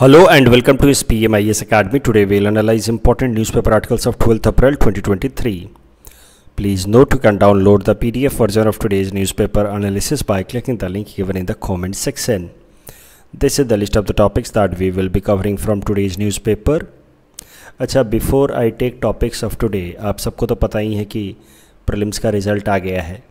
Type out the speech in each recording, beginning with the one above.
Hello and welcome to इस P M I S academy today we'll analyse important paper articles of twelfth April twenty twenty three please note you can download the P D F version of today's newspaper analysis by clicking the link given in the comment section this is the list of the topics that we will be covering from newspaper अच्छा before I take topics of today आप सबको तो पता ही है कि prelims का result आ गया है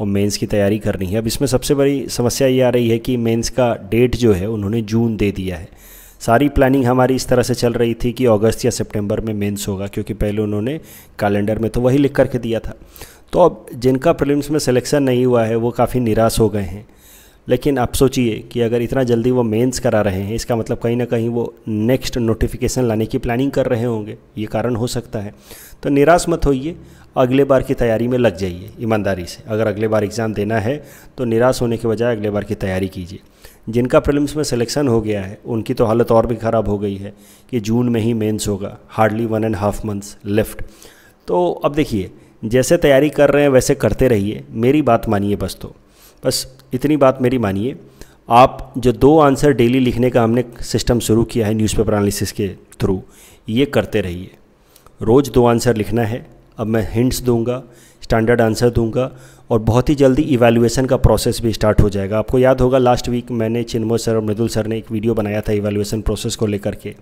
और मेन्स की तैयारी करनी है अब इसमें सबसे बड़ी समस्या ये आ रही है कि मेन्स का डेट जो है उन्होंने जून दे दिया है सारी प्लानिंग हमारी इस तरह से चल रही थी कि अगस्त या सितंबर में मेंस होगा क्योंकि पहले उन्होंने कैलेंडर में तो वही लिख करके दिया था तो अब जिनका प्रिलिम्स में सिलेक्शन नहीं हुआ है वो काफ़ी निराश हो गए हैं लेकिन आप सोचिए कि अगर इतना जल्दी वो मेंस करा रहे हैं इसका मतलब कहीं ना कहीं वो नेक्स्ट नोटिफिकेशन लाने की प्लानिंग कर रहे होंगे ये कारण हो सकता है तो निराश मत होइए अगले बार की तैयारी में लग जाइए ईमानदारी से अगर अगले बार एग्ज़ाम देना है तो निराश होने के बजाय अगले बार की तैयारी कीजिए जिनका प्रीलिम्स में सिलेक्शन हो गया है उनकी तो हालत और भी ख़राब हो गई है कि जून में ही मेंस होगा hardly one and half months left तो अब देखिए जैसे तैयारी कर रहे हैं वैसे करते रहिए मेरी बात मानिए बस तो बस इतनी बात मेरी मानिए आप जो दो आंसर डेली लिखने का हमने सिस्टम शुरू किया है न्यूज़पेपर एनालिसिस के थ्रू ये करते रहिए रोज़ दो आंसर लिखना है अब मैं हिंट्स दूंगा स्टैंडर्ड आंसर दूंगा और बहुत ही जल्दी इवैल्यूएशन का प्रोसेस भी स्टार्ट हो जाएगा आपको याद होगा लास्ट वीक मैंने चिन्मो सर और मृदुल सर ने एक वीडियो बनाया था इवैल्यूएशन प्रोसेस को लेकर के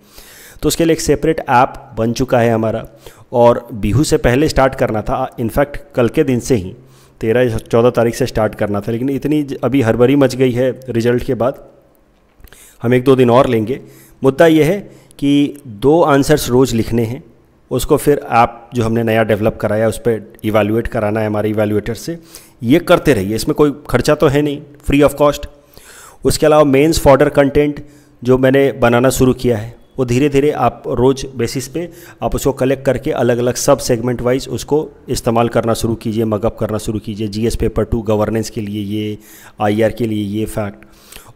तो उसके लिए एक सेपरेट ऐप बन चुका है हमारा और बिहू से पहले स्टार्ट करना था इनफैक्ट कल के दिन से ही तेरह चौदह तारीख से स्टार्ट करना था लेकिन इतनी अभी हड़बड़ी मच गई है रिजल्ट के बाद हम एक दो दिन और लेंगे मुद्दा यह है कि दो आंसर्स रोज़ लिखने हैं उसको फिर आप जो हमने नया डेवलप कराया उस पर इवेल्युएट कराना है हमारे इवेल्युएटर से ये करते रहिए इसमें कोई खर्चा तो है नहीं फ्री ऑफ कॉस्ट उसके अलावा मेन्स फॉर्डर कंटेंट जो मैंने बनाना शुरू किया है वो धीरे धीरे आप रोज़ बेसिस पे आप उसको कलेक्ट करके अलग अलग सब सेगमेंट वाइज उसको इस्तेमाल करना शुरू कीजिए मगअप करना शुरू कीजिए G S paper two governance के लिए ये आई के लिए ये फैक्ट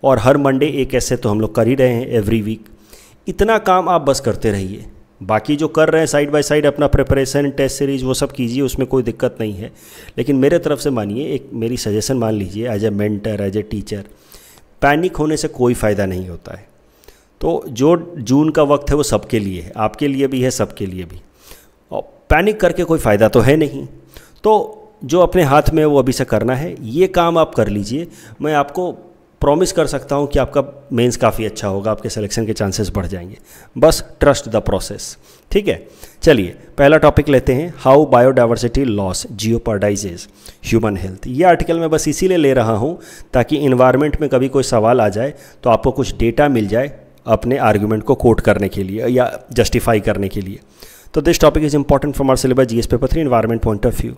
और हर मंडे एक ऐसे तो हम लोग कर ही रहे हैं एवरी वीक इतना काम आप बस करते रहिए बाकी जो कर रहे हैं साइड बाय साइड अपना प्रिपरेशन टेस्ट सीरीज वो सब कीजिए उसमें कोई दिक्कत नहीं है लेकिन मेरे तरफ से मानिए एक मेरी सजेशन मान लीजिए as a mentor as a teacher panic होने से कोई फ़ायदा नहीं होता है तो जो जून का वक्त है वो सबके लिए है आपके लिए भी है सबके लिए भी और पैनिक करके कोई फ़ायदा तो है नहीं तो जो अपने हाथ में वो अभी से करना है ये काम आप कर लीजिए मैं आपको प्रॉमिस कर सकता हूँ कि आपका मेंस काफ़ी अच्छा होगा आपके सिलेक्शन के चांसेस बढ़ जाएंगे बस ट्रस्ट द प्रोसेस ठीक है चलिए पहला टॉपिक लेते हैं how biodiversity loss jeopardizes human health ये आर्टिकल मैं बस इसीलिए ले रहा हूँ ताकि इन्वायरमेंट में कभी कोई सवाल आ जाए तो आपको कुछ डेटा मिल जाए अपने आर्ग्यूमेंट को कोट करने के लिए या जस्टिफाई करने के लिए तो this topic is important for our syllabus G S paper three environment point of view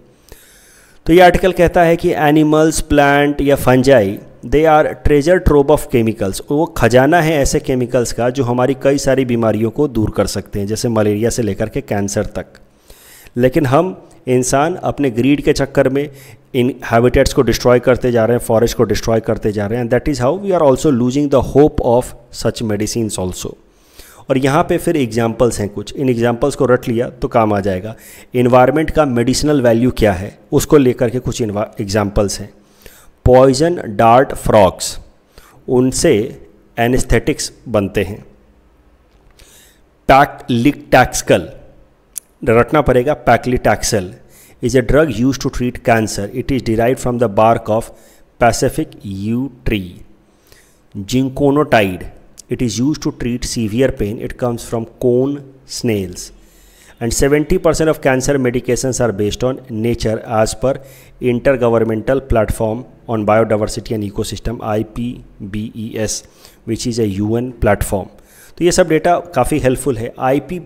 तो ये आर्टिकल कहता है कि एनिमल्स प्लांट या fungi they are treasure trove of chemicals वो खजाना है ऐसे केमिकल्स का जो हमारी कई सारी बीमारियों को दूर कर सकते हैं जैसे मलेरिया से लेकर के कैंसर तक लेकिन हम इंसान अपने ग्रीड के चक्कर में इन हैबिटेट्स को डिस्ट्रॉय करते जा रहे हैं फॉरेस्ट को डिस्ट्रॉय करते जा रहे हैं and that is how we are also losing the hope of such medicine also और यहाँ पे फिर एग्जाम्पल्स हैं कुछ इन एग्जाम्पल्स को रट लिया तो काम आ जाएगा इन्वायरमेंट का मेडिसिनल वैल्यू क्या है उसको लेकर के कुछ एग्जाम्पल्स हैं पॉइजन डार्ट फ्रॉक्स उनसे एनेस्थेटिक्स बनते हैं पैकलिकटैक्सकल रटना पड़ेगा paclitaxel is a drug use to treat cancer it is derive from the bark of Pacific yew tree ziconotide it is use to treat severe pain it comes from cone snails and 70% nature as per are platform on nature and ecosystem I P B E S which is a U N platform तो ये सब data काफ़ी helpful है I P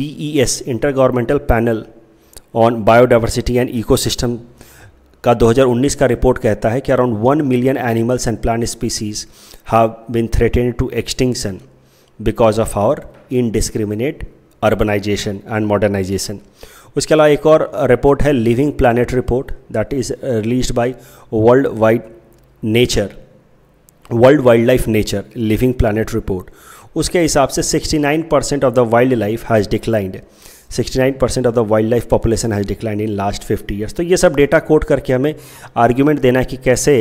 B E S intergovernmental panel on biodiversity and system का 2019 का report कहता है कि around one million animals and plant species have been threaten to extinction because of our indiscriminate urbanisation and modernisation उसके अलावा एक और report है living planet report that is release by world wide nature world wildlife nature living planet report उसके हिसाब से 69 percent of the wildlife has declined 69 percent of the wildlife population has declined in last 50 years तो ये सब data coat करके हमें argument देना है कि कैसे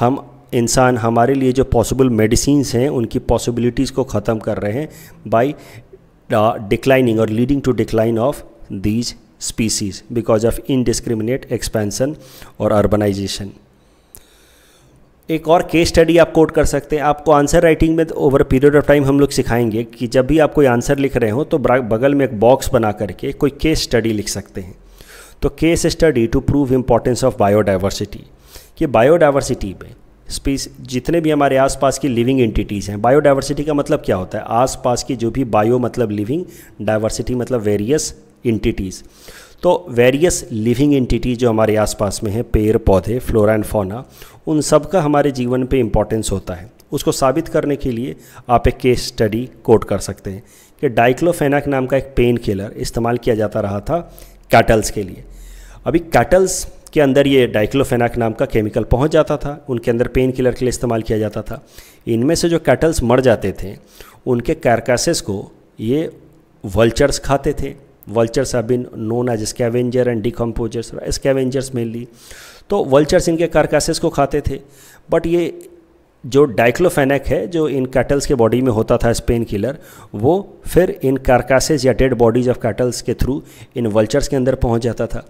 हम इंसान हमारे लिए जो पॉसिबल मेडिसिन हैं उनकी पॉसिबिलिटीज़ को ख़त्म कर रहे हैं by uh, declining or leading to decline of these species because of indiscriminate expansion और urbanization एक और केस स्टडी आप कोट कर सकते हैं आपको आंसर राइटिंग में ओवर पीरियड ऑफ टाइम हम लोग सिखाएंगे कि जब भी आप कोई आंसर लिख रहे हो तो बगल में एक बॉक्स बना करके कोई केस स्टडी लिख सकते हैं तो case study to prove importance of biodiversity कि बायोडाइवर्सिटी में स्पीस जितने भी हमारे आसपास की लिविंग एंटिटीज़ हैं बायोडाइवर्सिटी का मतलब क्या होता है आसपास की जो भी बायो मतलब लिविंग डाइवर्सिटी मतलब वेरियस एंटिटीज़ तो वेरियस लिविंग एंटिटीज जो हमारे आसपास में है पेड़ पौधे फ्लोरा एंड फोना उन सब का हमारे जीवन पे इम्पॉर्टेंस होता है उसको साबित करने के लिए आप एक केस स्टडी कोट कर सकते हैं कि डाइक्लोफेनाक नाम का एक पेन किलर इस्तेमाल किया जाता रहा था कैटल्स के लिए अभी कैटल्स के अंदर ये डाइक्लोफेनाक नाम का केमिकल पहुंच जाता था उनके अंदर पेन किलर के लिए इस्तेमाल किया जाता था इनमें से जो कैटल्स मर जाते थे उनके कैरकासेस को ये वल्चर्स खाते थे vultures have been known as scavenger and decomposers scavengers mainly तो वल्चर्स इनके कारकासेस को खाते थे बट ये जो डाइक्लोफेनेक है जो इन कैटल्स के बॉडी में होता था स्पेन किलर वो फिर इन कारकासेस या डेड बॉडीज ऑफ कैटल्स के थ्रू इन वल्चर्स के अंदर पहुंच जाता था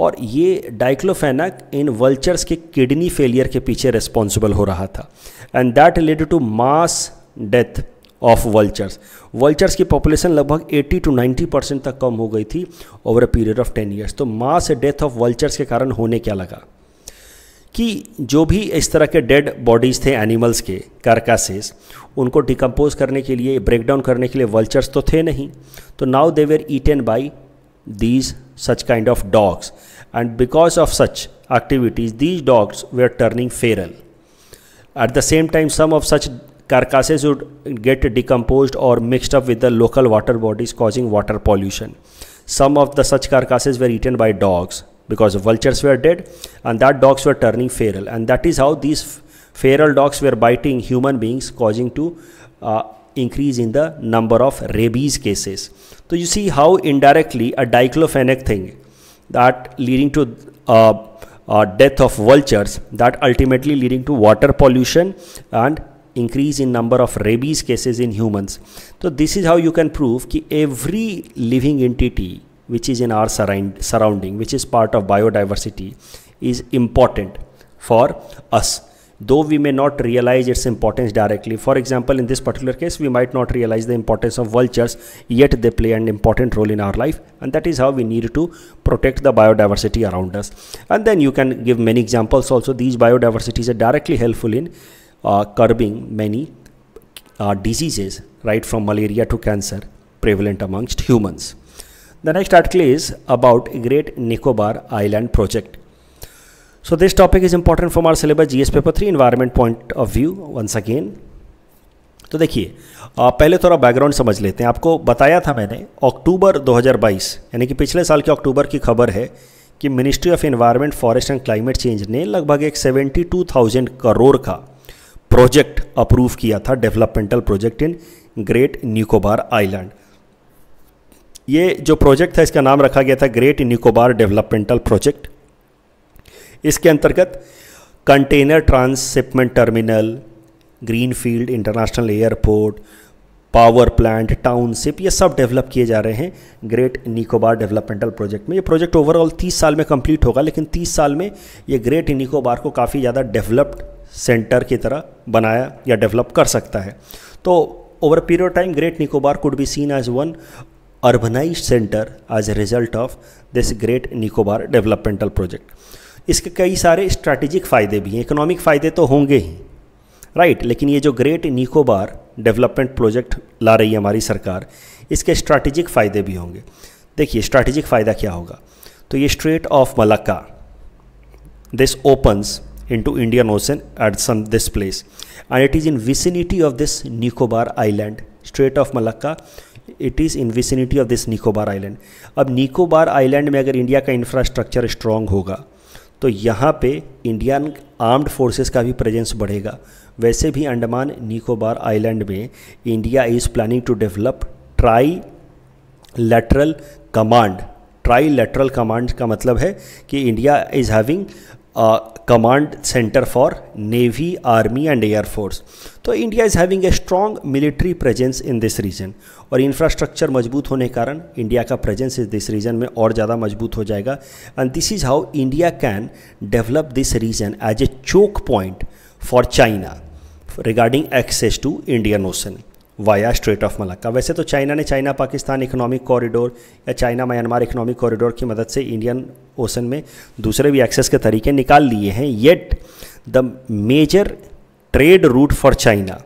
और ये डाइक्लोफेनक इन वल्चर्स के किडनी फेलियर के पीछे रिस्पॉन्सिबल हो रहा था and that related to mass death of vultures vultures की पॉपुलेशन लगभग 80 टू 90 परसेंट तक कम हो गई थी over a period of 10 years तो मास डेथ ऑफ वल्चर्स के कारण होने क्या लगा कि जो भी इस तरह के डेड बॉडीज़ थे एनिमल्स के कारकासेस उनको डिकम्पोज करने के लिए ब्रेकडाउन करने के लिए वल्चर्स तो थे नहीं तो now they were eaten by these such kind of dogs and because of such activities these dogs were turning feral at the same time some of such carcasses would get decomposed or mixed up with the local water bodies causing water pollution some of the such carcasses were eaten by dogs because vultures were dead and that dogs were turning feral and that is how these feral dogs were biting human beings causing to uh, increase in the number of rabies cases. So you see how indirectly a diclofenac thing that leading to uh, uh, death of vultures that ultimately leading to water pollution and increase in number of rabies cases in humans. So this is how you can prove that every living entity which is in our surrounding, which is part of biodiversity is important for us though we may not realize its importance directly. For example, in this particular case, we might not realize the importance of vultures, yet they play an important role in our life. And that is how we need to protect the biodiversity around us. And then you can give many examples also. These biodiversities are directly helpful in uh, curbing many uh, diseases, right from malaria to cancer, prevalent amongst humans. The next article is about Great Nicobar Island Project. So this topic is important from our syllabus GS paper 3 environment point of view once again. तो देखिए पहले थोड़ा background समझ लेते हैं आपको बताया था मैंने अक्टूबर 2022 यानी कि पिछले साल के अक्टूबर की खबर है कि ministry of environment forest and climate change ने लगभग एक 72,000 करोड़ का प्रोजेक्ट अप्रूव किया था developmental project in Great Nicobar Island ये जो प्रोजेक्ट था इसका नाम रखा गया था ग्रेट निकोबार डेवलपमेंटल प्रोजेक्ट इसके अंतर्गत container transshipment terminal greenfield international airport power plant township ये सब डेवलप किए जा रहे हैं ग्रेट निकोबार डेवलपमेंटल प्रोजेक्ट में ये प्रोजेक्ट ओवरऑल 30 साल में कंप्लीट होगा लेकिन 30 साल में ये ग्रेट निकोबार को काफ़ी ज़्यादा डेवलप्ड सेंटर की तरह बनाया या डेवलप कर सकता है तो over period time Great Nicobar could be seen as one urbanise centre as a result of this Great Nicobar developmental project इसके कई सारे स्ट्रैटेजिक फ़ायदे भी हैं इकोनॉमिक फ़ायदे तो होंगे ही राइट लेकिन ये जो ग्रेट निकोबार डेवलपमेंट प्रोजेक्ट ला रही है हमारी सरकार इसके स्ट्रैटेजिक फ़ायदे भी होंगे देखिए स्ट्रैटेजिक फ़ायदा क्या होगा तो ये Strait of Malacca this opens into Indian Ocean at some this place and it is in vicinity of this Nicobar Island Strait of Malacca it is in vicinity of this Nicobar Island अब Nicobar Island में अगर India का infrastructure strong होगा तो यहाँ पे Indian armed forces का भी प्रेजेंस बढ़ेगा वैसे भी अंडमान निकोबार आइलैंड में India is planning to develop trilateral command trilateral command का मतलब है कि India is having command centre for navy army and air force तो India is having a strong military presence in this region और infrastructure मजबूत होने के कारण इंडिया का प्रेजेंस इस दिस रीजन में और ज़्यादा मजबूत हो जाएगा and this is how India can develop this region as a choke point for China regarding access to Indian Ocean via Strait of Malacca वैसे तो चाइना ने चाइना पाकिस्तान इकोनॉमिक कॉरिडोर या चाइना म्यांमार इकोनॉमिक कॉरिडोर की मदद से Indian ocean में दूसरे भी एक्सेस के तरीके निकाल लिए हैं yet the major trade route for China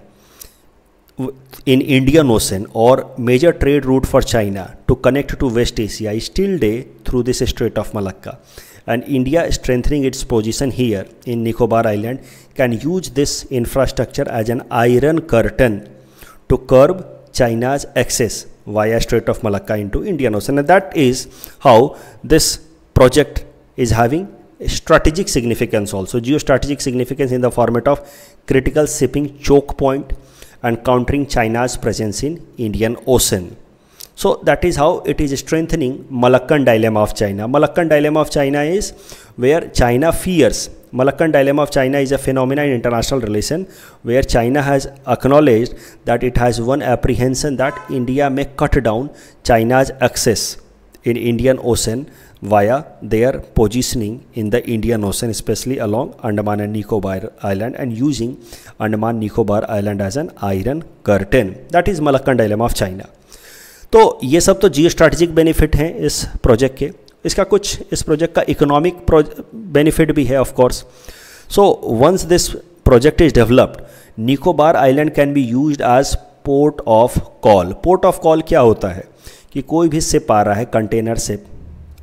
in Indian Ocean और major trade route for China to connect to West Asia still they through this Strait of Malacca and India strengthening its position here in Nicobar Island can use this infrastructure as an iron curtain to curb China's access via Strait of Malacca into Indian Ocean. And that is how this project is having strategic significance also, geostrategic significance in the format of critical shipping choke point and countering China's presence in Indian Ocean. So that is how it is strengthening Malaccan dilemma of China. Malaccan dilemma of China is where China fears Malakkan Dilemma of China is a phenomena in international relation where China has acknowledged that it has one apprehension that India may cut down China's access in Indian Ocean via their positioning in the Indian Ocean, especially along Andaman and Nicobar Island and using Andaman Nicobar Island as an iron curtain. That is Malakkan Dilemma of China. तो ये सब तो जियो strategic benefit हैं इस project के इसका कुछ इस प्रोजेक्ट का इकोनॉमिक बेनिफिट भी है of course so once this project is developed Nicobar Island can be use as port of call port of call क्या होता है कि कोई भी सिप आ रहा है कंटेनर सिप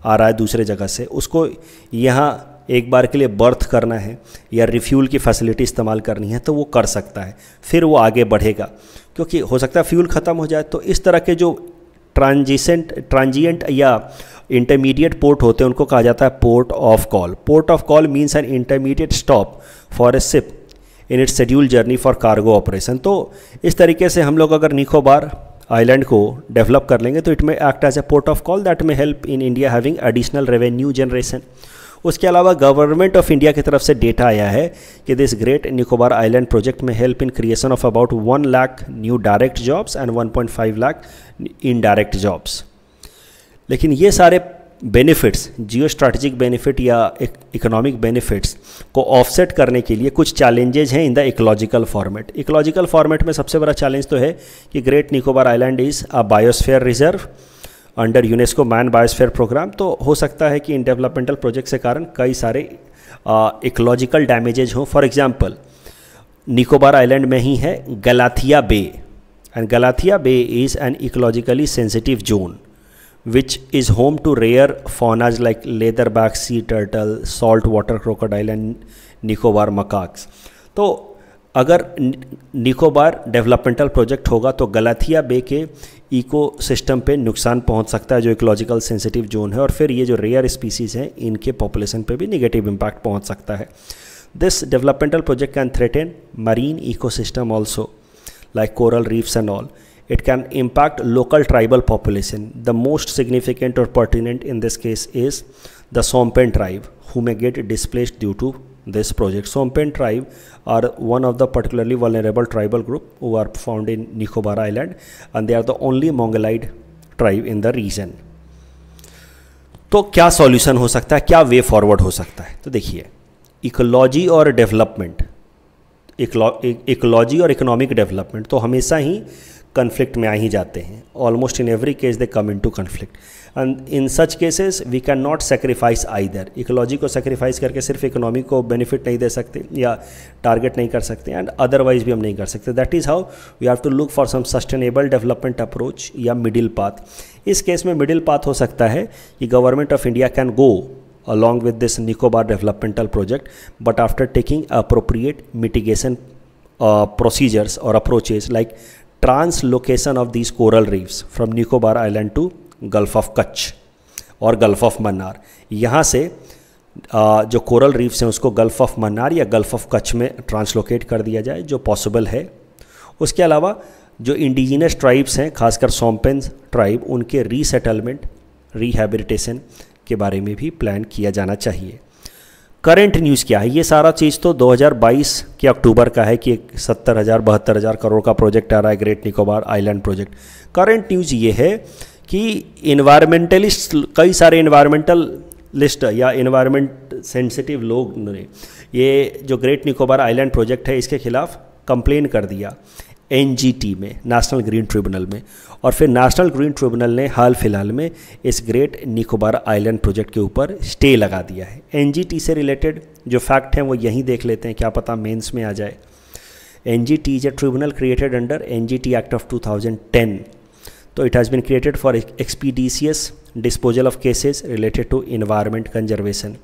आ रहा है दूसरे जगह से उसको यहाँ एक बार के लिए बर्थ करना है या रिफ्यूल की फैसिलिटी इस्तेमाल करनी है तो वो कर सकता है फिर वो आगे बढ़ेगा क्योंकि हो सकता है फ्यूल ख़त्म हो जाए तो इस तरह के जो ट्रांजिशेंट ट्रांजिएंट या इंटरमीडिएट पोर्ट होते हैं उनको कहा जाता है port of call port of call means an intermediate stop for a ship in its schedule journey for cargo operation तो इस तरीके से हम लोग अगर निकोबार आइलैंड को डेवलप कर लेंगे तो it may act as a port of call that may help in India having additional revenue generation उसके अलावा गवर्नमेंट ऑफ इंडिया की तरफ से डेटा आया है कि this Great Nicobar Island project may help in creation of about one lakh new direct jobs and one point five lakh indirect jobs लेकिन ये सारे बेनिफिट्स जियो स्ट्रैटेजिक बेनिफिट या इकोनॉमिक e-, बेनिफिट्स को ऑफसेट करने के लिए कुछ चैलेंजेज हैं in the ecological format ecological format में सबसे बड़ा चैलेंज तो है कि Great Nicobar Island is a biosphere reserve under UNESCO man biosphere programme तो हो सकता है कि इन डेवलपमेंटल प्रोजेक्ट के कारण कई सारे इकोलॉजिकल डैमेजेज हों फॉर एग्जाम्पल निकोबार आइलैंड में ही है Galathea Bay and Galathea Bay is an ecologically sensitive zone which is home to rare to like leatherback sea turtle saltwater crocodile and Nicobar macaques तो अगर Nicobar developmental project होगा तो Galathea बे के eco system पर नुकसान पहुंच सकता है जो इकोलॉजिकल सेंसिटिव जोन है और फिर ये जो रेयर स्पीसीज़ हैं इनके पॉपुलेशन पे भी निगेटिव इम्पैक्ट पहुंच सकता है this developmental project can threaten marine ecosystem also like coral reefs and all it can impact local tribal population the most significant और pertinent in this case is the Shompen tribe who may get displaced due to this project. so ampen tribe are one of the particularly vulnerable tribal group who are found in Nicobar Island and they are the only Mongoloid tribe in the region. तो क्या solution हो सकता है क्या way forward हो सकता है तो देखिए इकोलॉजी और डेवलपमेंट इकोलॉजी और इकोनॉमिक डेवलपमेंट तो हमेशा ही कन्फ्लिक्ट में आ ही जाते हैं almost in every case they come into conflict and in such cases we cannot sacrifice either ecology को सेक्रीफाइस करके सिर्फ इकोनॉमी को बेनिफिट नहीं दे सकते या टारगेट नहीं कर सकते एंड अदरवाइज भी हम नहीं कर सकते that is how we have to look for some sustainable development approach या मिडिल पाथ इस केस में मिडिल पाथ हो सकता है कि government of India can go along with this Nicobar developmental project but after taking appropriate mitigation procedures और approaches like translocation of these coral reefs from Nicobar Island to Gulf of Kutch और Gulf of Mannar यहाँ से जो coral Reeves हैं उसको gulf of Mannar या gulf of Kutch में translocate कर दिया जाए जो पॉसिबल है उसके अलावा जो इंडिजिनस ट्राइब्स हैं खासकर सोम्पेन ट्राइब उनके रीसेटलमेंट रिहेबिलिटेशन के बारे में भी प्लान किया जाना चाहिए करंट न्यूज़ क्या है ये सारा चीज़ तो 2022 के अक्टूबर का है कि एक सत्तर हज़ार बहत्तर हज़ार करोड़ का प्रोजेक्ट आ रहा है Great Nicobar Island project current news ये है कि इन्वायरमेंटलिस्ट कई सारे इन्वायरमेंटल लिस्ट या इन्वायरमेंट सेंसिटिव लोग ने ये जो ग्रेट निकोबार आइलैंड प्रोजेक्ट है इसके खिलाफ कंप्लेन कर दिया एन में नेशनल ग्रीन ट्रिब्यूनल में और फिर नेशनल ग्रीन ट्रिब्यूनल ने हाल फिलहाल में इस ग्रेट निकोबार आइलैंड प्रोजेक्ट के ऊपर स्टे लगा दिया है एन से रिलेटेड जो फैक्ट हैं वो यहीं देख लेते हैं क्या पता मेंस में आ जाए N G T is a tribunal created under N G T act of 2010 तो it has been created for expeditious disposal of cases related to environment conservation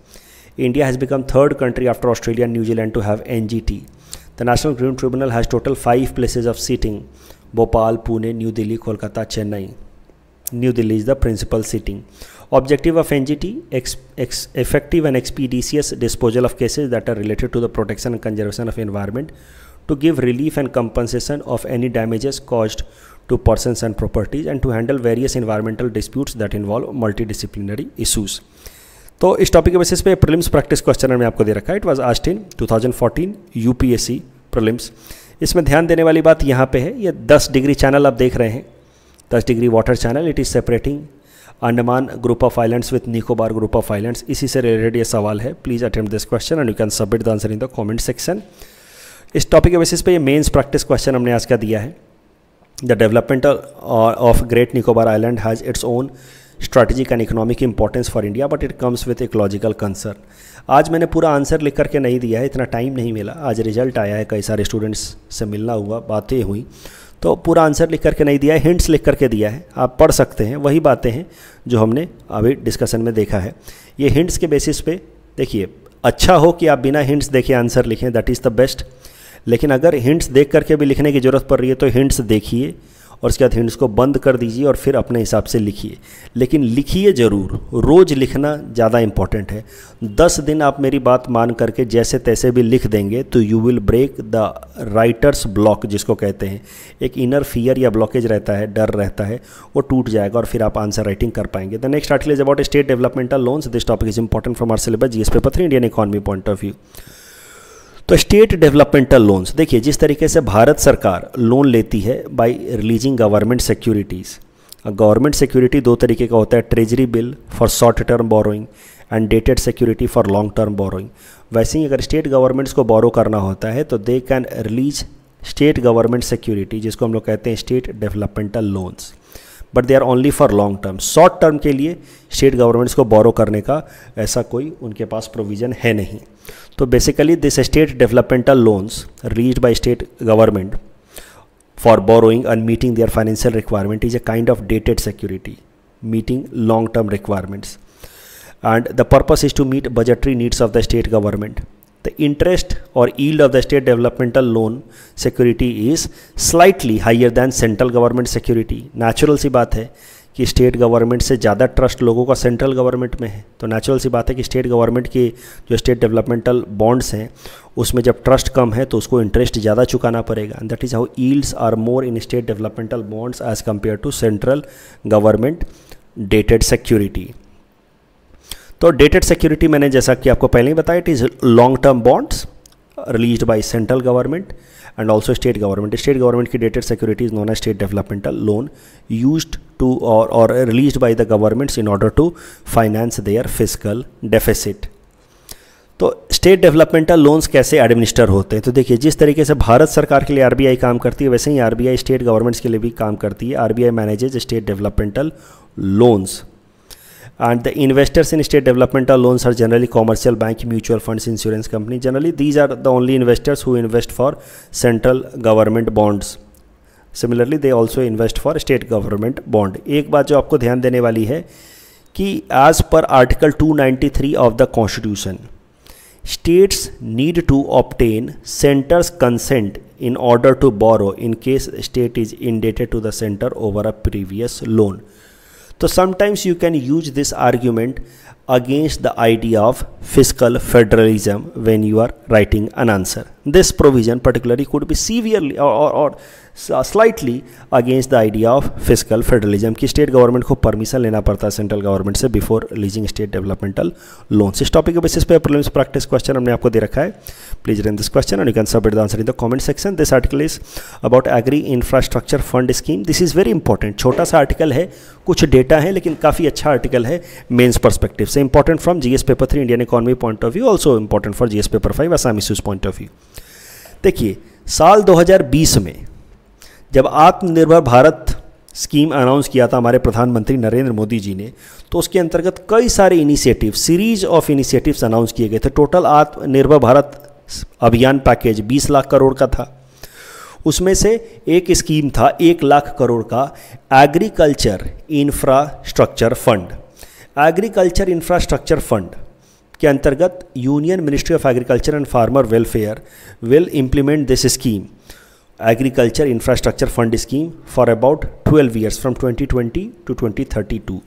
India has become third country after Australia New Zealand to have N G T The National Criminal Tribunal has total five places of seating Bhopal, Pune, New Delhi, Kolkata, Chennai. New Delhi is the principal seating. Objective of NGT ex, ex, effective and expeditious disposal of cases that are related to the protection and conservation of environment to give relief and compensation of any damages caused to persons and properties and to handle various environmental disputes that involve multidisciplinary issues. तो इस topic के basis पे prelims practice question में आपको दे रखा है it was asked in 2014 UPSC prelims इसमें ध्यान देने वाली बात यहाँ पे है ये 10 डिग्री चैनल आप देख रहे हैं 10 degree water channel it is separating Andaman group of islands with Nicobar group of islands इसी से रिलेटेड ये सवाल है please attempt this question and you can submit the answer in the comment section इस टॉपिक के बेसिस पे ये मेन्स प्रैक्टिस क्वेश्चन हमने आज का दिया है the development of great Nicobar island has its own strategic and economic importance for India but it comes with एक लॉजिकल कंसर्न आज मैंने पूरा आंसर लिख करके नहीं दिया है इतना टाइम नहीं मिला आज रिजल्ट आया है कई सारे स्टूडेंट्स से मिलना हुआ बातें हुई तो पूरा आंसर लिख करके नहीं दिया है हिंट्स लिख करके दिया है आप पढ़ सकते हैं वही बातें हैं जो हमने अभी डिस्कशन में देखा है ये हिंट्स के बेसिस पे देखिए अच्छा हो कि आप बिना हिंट्स देखे आंसर लिखें दैट इज़ द बेस्ट लेकिन अगर हिंट्स देख करके भी लिखने की ज़रूरत पड़ रही है तो हिंट्स देखिए और उसके बाद हिंट्स को बंद कर दीजिए और फिर अपने हिसाब से लिखिए लेकिन लिखिए ज़रूर रोज़ लिखना ज़्यादा इंपॉर्टेंट है दस दिन आप मेरी बात मान करके जैसे तैसे भी लिख देंगे तो you will break the writer's block जिसको कहते हैं एक इनर फियर या ब्लॉकेज रहता है डर रहता है वो टूट जाएगा और फिर आप आंसर राइटिंग कर पाएंगे the next article is about state developmental loans this topic is important from our syllabus S paper three Indian economy point of view तो स्टेट डेवलपमेंटल लोन्स देखिए जिस तरीके से भारत सरकार लोन लेती है by releasing government securities government security दो तरीके का होता है treasury bill for short term borrowing and dated security for long term borrowing वैसे ही अगर स्टेट गवर्नमेंट्स को बोरो करना होता है तो they can release state government security जिसको हम लोग कहते हैं state developmental loans but they are only for long term short term के लिए स्टेट गवर्नमेंट्स को बोरो करने का ऐसा कोई उनके पास प्रोविजन है नहीं तो basically this state developmental loans raised by state government for borrowing and meeting their financial requirement is a kind of dated security meeting long term requirements and the purpose is to meet budgetary needs of the state government the interest or yield of the state developmental loan security is slightly higher than central government security natural सी बात है कि state government से ज़्यादा trust लोगों का central government में है तो नेचुरल सी बात है कि स्टेट गवर्नमेंट के जो स्टेट डेवलपमेंटल बॉन्ड्स हैं उसमें जब ट्रस्ट कम है तो उसको इंटरेस्ट ज़्यादा चुकाना पड़ेगा and that is how yields are more in state developmental bonds as compare to central government dated security तो डेटेड सिक्योरिटी मैंने जैसा कि आपको पहले ही बताया it is long term bonds release by central government and also state government state government की dated securities non a state developmental loan use to और release by the governments in order to finance their physical deficit तो state developmental loans कैसे administer होते हैं तो देखिए जिस तरीके से भारत सरकार के लिए आर काम करती है वैसे ही आर स्टेट गवर्नमेंट्स के लिए भी काम करती है R B I manages state developmental loans and the investors in state developmental loans are generally commercial bank mutual funds insurance company generally these are the only investors who invest for central government bonds similarly they also invest for state government bond ek baat jo aapko dhyan dene wali hai ki as per article 293 of the constitution states need to obtain center's consent in order to borrow in case state is indebted to the center over a previous loan So sometimes you can use this argument against the idea of fiscal federalism when you are writing an answer. This provision particularly could be severely or, or, slightly against the idea of physical federalism की state government को permission लेना पड़ता है central government से before leasing state developmental loans इस topic के basis पे problems practice question हमने आपको दे रखा है please run this question and you can submit the answer in the comment section this article is about agri infrastructure fund scheme this is very important छोटा सा article है कुछ डेटा है लेकिन काफ़ी अच्छा आर्टिकल है मेन्स परस्पेक्टिव से important from GS paper three Indian economy point of view also important for GS paper five Assam point of view देखिए साल 2020 में जब आत्मनिर्भर भारत स्कीम अनाउंस किया था हमारे प्रधानमंत्री नरेंद्र मोदी जी ने तो उसके अंतर्गत कई सारे initiative series of initiatives announce किए गए थे टोटल आत्मनिर्भर भारत अभियान पैकेज 20 लाख करोड़ का था उसमें से एक स्कीम था एक लाख करोड़ का agriculture infrastructure fund agriculture infrastructure fund के अंतर्गत union ministry of agriculture and farmer welfare will implement this scheme agriculture infrastructure fund scheme for about 12 years from 2020 to 2032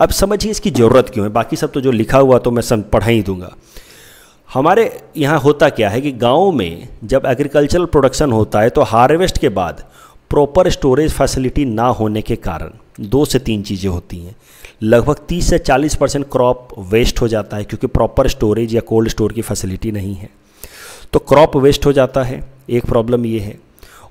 अब समझिए इसकी ज़रूरत क्यों है बाकी सब तो जो लिखा हुआ तो मैं सब पढ़ा ही दूंगा हमारे यहाँ होता क्या है कि गाँव में जब एग्रीकल्चरल प्रोडक्शन होता है तो हार्वेस्ट के बाद प्रॉपर स्टोरेज फैसिलिटी ना होने के कारण दो से तीन चीज़ें होती हैं लगभग 30 से 40 परसेंट क्रॉप वेस्ट हो जाता है क्योंकि प्रॉपर स्टोरेज या कोल्ड स्टोर की फैसिलिटी नहीं है तो क्रॉप वेस्ट हो जाता है एक प्रॉब्लम ये है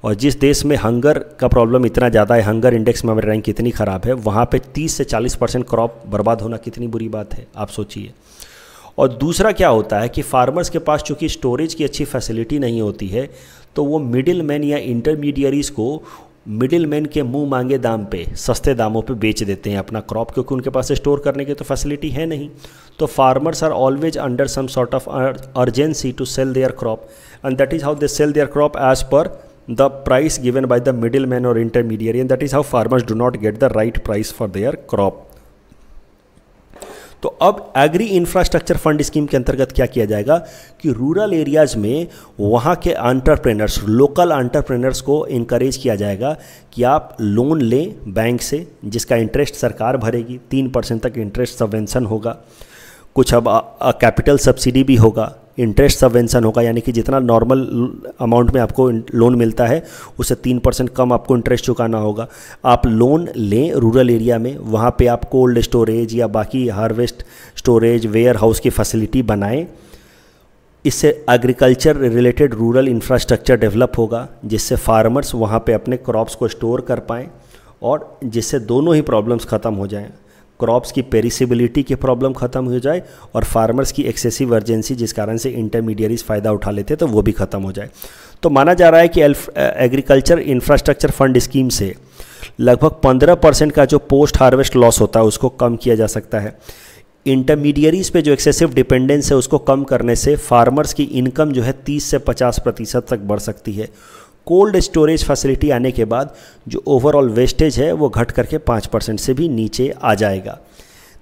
और जिस देश में हंगर का प्रॉब्लम इतना ज़्यादा है हंगर इंडेक्स में हमारी रैंक इतनी ख़राब है वहाँ पे 30 से 40 परसेंट क्रॉप बर्बाद होना कितनी बुरी बात है आप सोचिए और दूसरा क्या होता है कि फार्मर्स के पास चूँकि स्टोरेज की अच्छी फैसिलिटी नहीं होती है तो वो मिडिल मैन या इंटरमीडियरीज़ को मिडिल मैन के मुंह मांगे दाम पे सस्ते दामों पे बेच देते हैं अपना क्रॉप क्योंकि उनके पास स्टोर करने की तो फैसिलिटी है नहीं तो farmers are always under some sort of urgency to sell their crop and that is how they sell their crop as per the price given by the middleman or intermediary and that is how farmers do not get the right price for their crop तो अब agree infrastructure fund scheme के अंतर्गत क्या किया जाएगा कि rural areas में वहाँ के एंटरप्रेनर्स लोकल एंटरप्रेनर्स को इंकरेज किया जाएगा कि आप लोन लें बैंक से जिसका इंटरेस्ट सरकार भरेगी तीन परसेंट तक इंटरेस्ट सबवेंशन होगा कुछ अब कैपिटल सब्सिडी भी होगा इंटरेस्ट सबवेंसन होगा यानी कि जितना नॉर्मल अमाउंट में आपको लोन मिलता है उससे तीन परसेंट कम आपको इंटरेस्ट चुकाना होगा आप लोन लें रूरल एरिया में वहाँ पे आप कोल्ड स्टोरेज या बाकी हार्वेस्ट स्टोरेज वेयर हाउस की फैसिलिटी बनाएं इससे agriculture related rural infrastructure develop होगा जिससे फार्मर्स वहाँ पे अपने क्रॉप्स को स्टोर कर पाएँ और जिससे दोनों ही प्रॉब्लम्स ख़त्म हो जाएँ क्रॉप्स की पेरिसिबिलिटी की प्रॉब्लम ख़त्म हो जाए और फार्मर्स की एक्सेसिव अर्जेंसी जिस कारण से इंटरमीडियरीज फ़ायदा उठा लेते हैं तो वो भी ख़त्म हो जाए तो माना जा रहा है कि एग्रीकल्चर इंफ्रास्ट्रक्चर फंड स्कीम से लगभग 15 परसेंट का जो पोस्ट हार्वेस्ट लॉस होता है उसको कम किया जा सकता है इंटरमीडियरीज पे जो एक्सेसिव डिपेंडेंस है उसको कम करने से फार्मर्स की इनकम जो है 30 से 50 प्रतिशत तक बढ़ सकती है कोल्ड स्टोरेज फैसिलिटी आने के बाद जो ओवरऑल वेस्टेज है वो घट करके पाँच परसेंट से भी नीचे आ जाएगा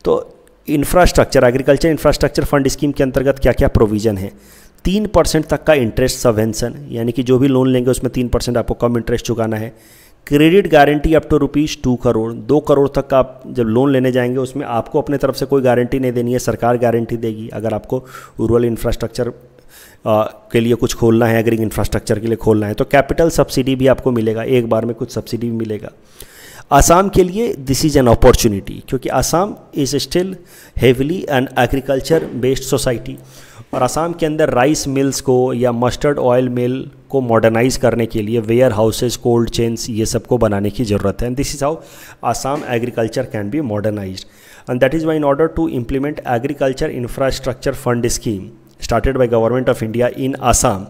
तो infrastructure agriculture infrastructure fund scheme के अंतर्गत क्या क्या प्रोविज़न है तीन परसेंट तक का इंटरेस्ट सबवेंसन यानी कि जो भी लोन लेंगे उसमें तीन परसेंट आपको कम इंटरेस्ट चुकाना है credit guarantee up to rupees two crore दो करोड़ तक का आप जब लोन लेने जाएंगे उसमें आपको अपने तरफ से कोई गारंटी नहीं देनी है सरकार गारंटी देगी अगर आपको रूरल इंफ्रास्ट्रक्चर के लिए कुछ खोलना है एग्रिंग इंफ्रास्ट्रक्चर के लिए खोलना है तो कैपिटल सब्सिडी भी आपको मिलेगा एक बार में कुछ सब्सिडी भी मिलेगा आसाम के लिए दिस इज़ एन अपॉर्चुनिटी क्योंकि Assam is still heavily an agriculture based society और आसाम के अंदर राइस मिल्स को या मस्टर्ड ऑयल मिल को मॉडर्नाइज़ करने के लिए वेयर हाउसेज कोल्ड चेन्स ये सब को बनाने की ज़रूरत है and this is how Assam agriculture can be modernize and that is why in order to implement agriculture infrastructure fund scheme started by government of India in Assam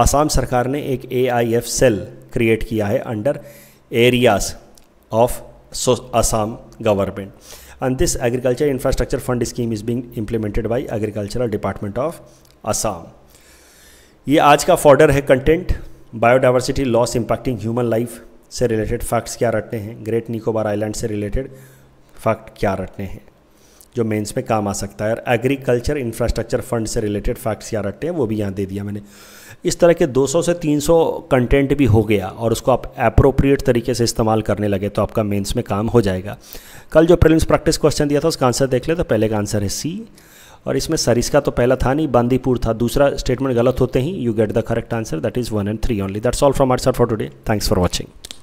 Assam सरकार ने एक A I F cell create किया है under areas of Assam government and this agriculture infrastructure fund scheme is being implemented by agricultural department of Assam ये आज का folder है content biodiversity loss impacting human life से रिलेटेड फैक्ट्स क्या रटने हैं ग्रेट निकोबार आइलैंड से रिलेटेड फैक्ट क्या रटने हैं जो मेंस पे काम आ सकता है और एग्रीकल्चर इंफ्रास्ट्रक्चर फंड से रिलेटेड फैक्ट्स यहाँ रखते हैं वो भी यहाँ दे दिया मैंने इस तरह के 200 से 300 कंटेंट भी हो गया और उसको आप अप्रोप्रिएट तरीके से इस्तेमाल करने लगे तो आपका मेंस में काम हो जाएगा कल जो प्रिलिम्स प्रैक्टिस क्वेश्चन दिया था उसका आंसर देख ले तो पहले का आंसर है सी और इसमें सरिस का तो पहला था नहीं बांदीपुर था दूसरा स्टेटमेंट गलत होते ही you get the correct answer that is one and three only that's all from our sir for today thanks for watching